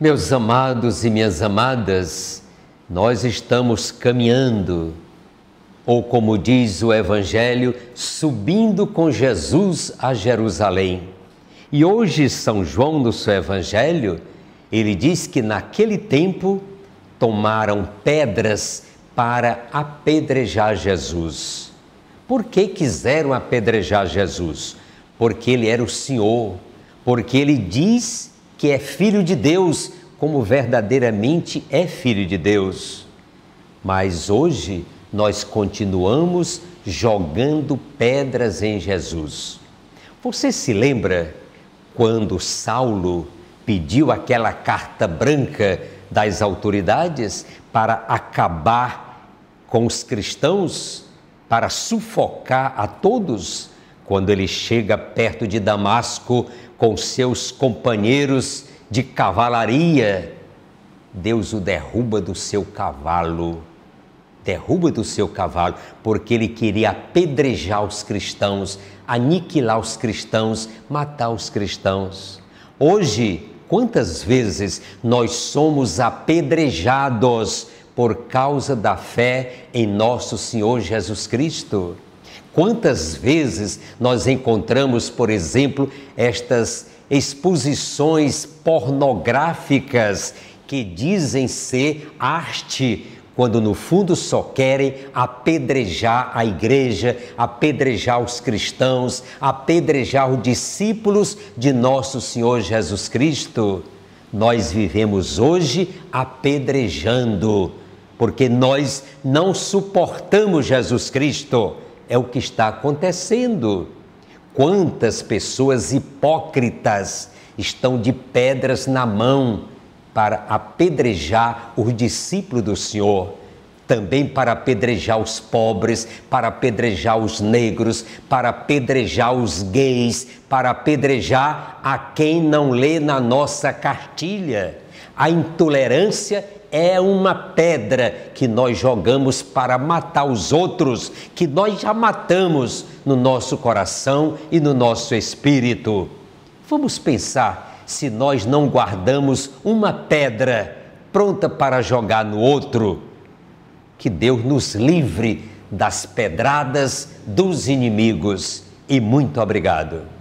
Meus amados e minhas amadas, nós estamos caminhando, ou como diz o Evangelho, subindo com Jesus a Jerusalém. E hoje, São João, no seu Evangelho, ele diz que naquele tempo tomaram pedras para apedrejar Jesus. Por que quiseram apedrejar Jesus? Porque ele era o Senhor, porque ele diz que é filho de Deus, como verdadeiramente é filho de Deus. Mas hoje nós continuamos jogando pedras em Jesus. Você se lembra quando Saulo pediu aquela carta branca das autoridades para acabar com os cristãos, para sufocar a todos? Quando ele chega perto de Damasco, com seus companheiros de cavalaria, Deus o derruba do seu cavalo, derruba do seu cavalo, porque ele queria apedrejar os cristãos, aniquilar os cristãos, matar os cristãos. Hoje, quantas vezes nós somos apedrejados por causa da fé em nosso Senhor Jesus Cristo? Quantas vezes nós encontramos, por exemplo, estas exposições pornográficas que dizem ser arte, quando no fundo só querem apedrejar a igreja, apedrejar os cristãos, apedrejar os discípulos de nosso Senhor Jesus Cristo. Nós vivemos hoje apedrejando, porque nós não suportamos Jesus Cristo é o que está acontecendo. Quantas pessoas hipócritas estão de pedras na mão para apedrejar os discípulos do Senhor, também para apedrejar os pobres, para apedrejar os negros, para apedrejar os gays, para apedrejar a quem não lê na nossa cartilha. A intolerância é uma pedra que nós jogamos para matar os outros, que nós já matamos no nosso coração e no nosso espírito. Vamos pensar se nós não guardamos uma pedra pronta para jogar no outro que Deus nos livre das pedradas dos inimigos. E muito obrigado.